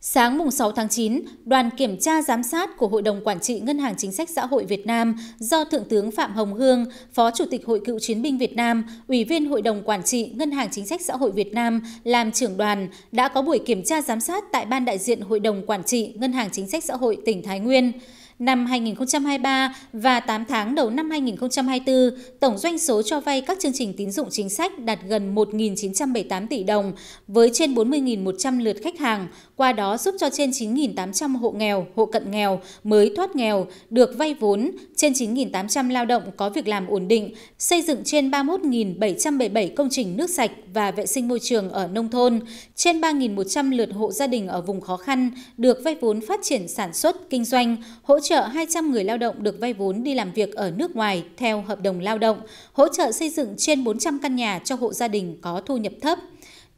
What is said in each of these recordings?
Sáng mùng 6 tháng 9, đoàn kiểm tra giám sát của Hội đồng Quản trị Ngân hàng Chính sách Xã hội Việt Nam do Thượng tướng Phạm Hồng Hương, Phó Chủ tịch Hội Cựu Chiến binh Việt Nam, Ủy viên Hội đồng Quản trị Ngân hàng Chính sách Xã hội Việt Nam làm trưởng đoàn đã có buổi kiểm tra giám sát tại Ban đại diện Hội đồng Quản trị Ngân hàng Chính sách Xã hội tỉnh Thái Nguyên. Năm 2023 và 8 tháng đầu năm 2024, tổng doanh số cho vay các chương trình tín dụng chính sách đạt gần 1.978 tỷ đồng với trên 40.100 lượt khách hàng, qua đó giúp cho trên 9.800 hộ nghèo, hộ cận nghèo mới thoát nghèo được vay vốn, trên 9.800 lao động có việc làm ổn định, xây dựng trên 31.777 công trình nước sạch và vệ sinh môi trường ở nông thôn, trên 3.100 lượt hộ gia đình ở vùng khó khăn được vay vốn phát triển sản xuất, kinh doanh, hỗ trợ trợ 200 người lao động được vay vốn đi làm việc ở nước ngoài theo hợp đồng lao động, hỗ trợ xây dựng trên 400 căn nhà cho hộ gia đình có thu nhập thấp.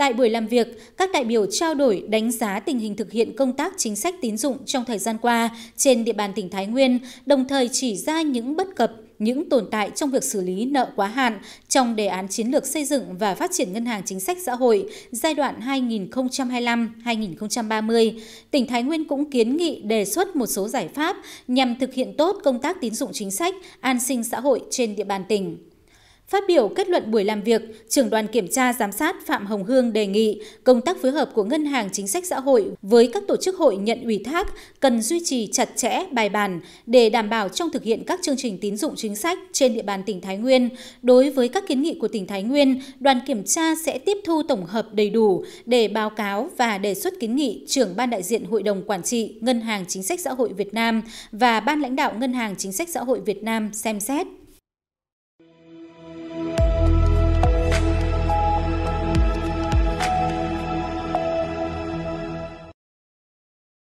Tại buổi làm việc, các đại biểu trao đổi đánh giá tình hình thực hiện công tác chính sách tín dụng trong thời gian qua trên địa bàn tỉnh Thái Nguyên, đồng thời chỉ ra những bất cập, những tồn tại trong việc xử lý nợ quá hạn trong đề án chiến lược xây dựng và phát triển ngân hàng chính sách xã hội giai đoạn 2025-2030, tỉnh Thái Nguyên cũng kiến nghị đề xuất một số giải pháp nhằm thực hiện tốt công tác tín dụng chính sách, an sinh xã hội trên địa bàn tỉnh. Phát biểu kết luận buổi làm việc, trưởng đoàn kiểm tra giám sát Phạm Hồng Hương đề nghị công tác phối hợp của Ngân hàng Chính sách Xã hội với các tổ chức hội nhận ủy thác cần duy trì chặt chẽ, bài bản để đảm bảo trong thực hiện các chương trình tín dụng chính sách trên địa bàn tỉnh Thái Nguyên. Đối với các kiến nghị của tỉnh Thái Nguyên, đoàn kiểm tra sẽ tiếp thu tổng hợp đầy đủ để báo cáo và đề xuất kiến nghị trưởng ban đại diện Hội đồng Quản trị Ngân hàng Chính sách Xã hội Việt Nam và ban lãnh đạo Ngân hàng Chính sách Xã hội Việt Nam xem xét.